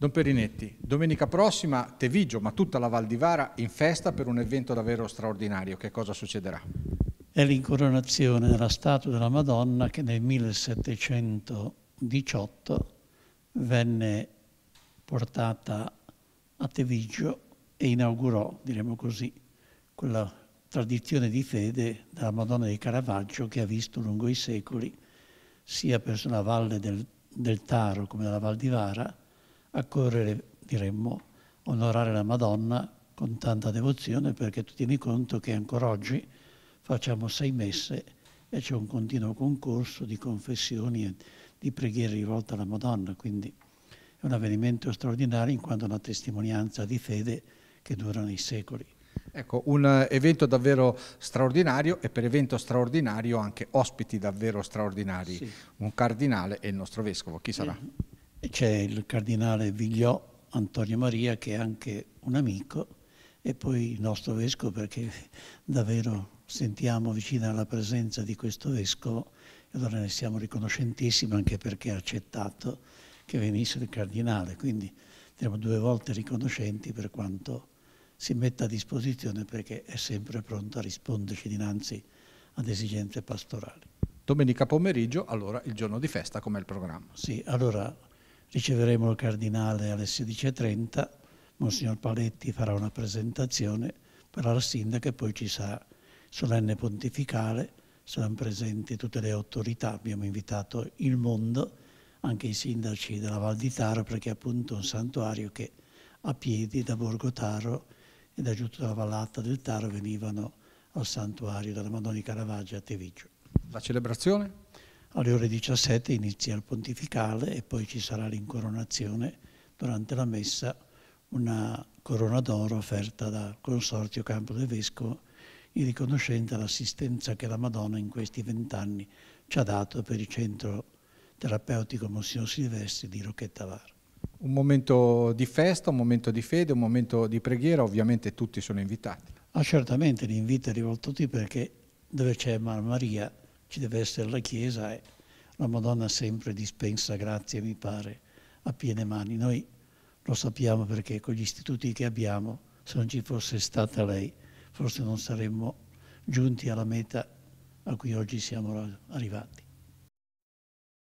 Don Perinetti, domenica prossima Tevigio, ma tutta la Val di Vara in festa per un evento davvero straordinario. Che cosa succederà? È l'incoronazione della statua della Madonna che nel 1718 venne portata a Tevigio e inaugurò, diremmo così, quella tradizione di fede della Madonna di Caravaggio che ha visto lungo i secoli sia presso la valle del, del Taro come la Val di Vara accorrere, diremmo, onorare la Madonna con tanta devozione perché tu tieni conto che ancora oggi facciamo sei messe e c'è un continuo concorso di confessioni e di preghiere rivolte alla Madonna, quindi è un avvenimento straordinario in quanto una testimonianza di fede che dura nei secoli. Ecco, un evento davvero straordinario e per evento straordinario anche ospiti davvero straordinari, sì. un cardinale e il nostro vescovo, chi sarà? Eh c'è il cardinale Vigliò Antonio Maria che è anche un amico e poi il nostro vescovo perché davvero sentiamo vicino alla presenza di questo vescovo e allora ne siamo riconoscentissimi anche perché ha accettato che venisse il cardinale, quindi siamo due volte riconoscenti per quanto si metta a disposizione perché è sempre pronto a risponderci dinanzi ad esigenze pastorali. Domenica pomeriggio, allora il giorno di festa, com'è il programma? Sì, allora riceveremo il cardinale alle 16.30, Monsignor Paletti farà una presentazione per la sindaca e poi ci sarà solenne pontificale, saranno presenti tutte le autorità, abbiamo invitato il mondo, anche i sindaci della Val di Taro perché è appunto un santuario che a piedi da Borgo Taro e da giù tutta la vallata del Taro venivano al santuario della Madonna di Caravaggio a Tevigio. La celebrazione? Alle ore 17 inizia il pontificale e poi ci sarà l'incoronazione durante la messa, una corona d'oro offerta dal Consorzio Campo del Vescovo in riconoscenza all'assistenza che la Madonna in questi vent'anni ci ha dato per il centro terapeutico Monsignor Silvestri di Rocchetta Var. Un momento di festa, un momento di fede, un momento di preghiera, ovviamente tutti sono invitati. Ah, certamente l'invito è rivolto a tutti perché dove c'è Maria ci deve essere la Chiesa e la Madonna sempre dispensa grazie, mi pare, a piene mani. Noi lo sappiamo perché con gli istituti che abbiamo, se non ci fosse stata lei, forse non saremmo giunti alla meta a cui oggi siamo arrivati.